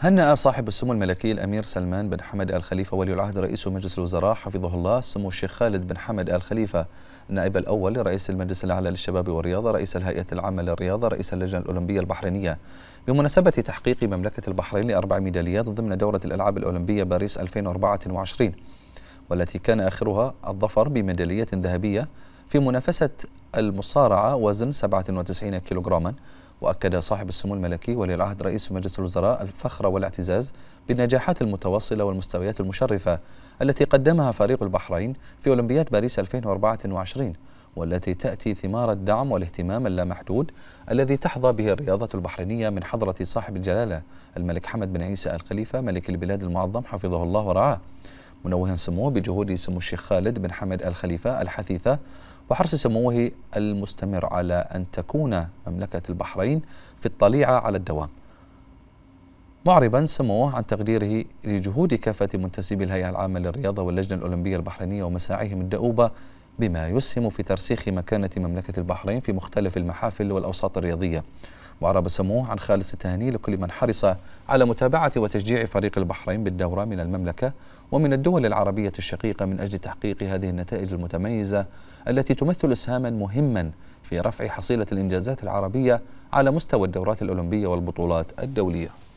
هنأ صاحب السمو الملكي الأمير سلمان بن حمد آل خليفة ولي العهد رئيس مجلس الوزراء حفظه الله سمو الشيخ خالد بن حمد آل خليفة النائب الأول لرئيس المجلس الأعلى للشباب والرياضة رئيس الهيئة العامة للرياضة رئيس اللجنة الأولمبية البحرينية بمناسبة تحقيق مملكة البحرين لأربع ميداليات ضمن دورة الألعاب الأولمبية باريس 2024 والتي كان آخرها الظفر بميدالية ذهبية في منافسة المصارعة وزن 97 كيلوغراما وأكد صاحب السمو الملكي ولي العهد رئيس مجلس الوزراء الفخر والاعتزاز بالنجاحات المتواصلة والمستويات المشرفة التي قدمها فريق البحرين في أولمبياد باريس 2024 والتي تأتي ثمار الدعم والاهتمام اللامحدود الذي تحظى به الرياضة البحرينية من حضرة صاحب الجلالة الملك حمد بن عيسى الخليفة ملك البلاد المعظم حفظه الله ورعاه منوها سموه بجهود سمو الشيخ خالد بن حمد الخليفة الحثيثة وحرص سموه المستمر على أن تكون مملكة البحرين في الطليعة على الدوام معربا سموه عن تقديره لجهود كافة منتسبي الهيئة العامة للرياضة واللجنة الأولمبية البحرينية ومساعيهم الدؤوبة بما يسهم في ترسيخ مكانة مملكة البحرين في مختلف المحافل والأوساط الرياضية وعرب سموه عن خالص التهاني لكل من حرص على متابعة وتشجيع فريق البحرين بالدورة من المملكة ومن الدول العربية الشقيقة من أجل تحقيق هذه النتائج المتميزة التي تمثل إسهاما مهما في رفع حصيلة الإنجازات العربية على مستوى الدورات الأولمبية والبطولات الدولية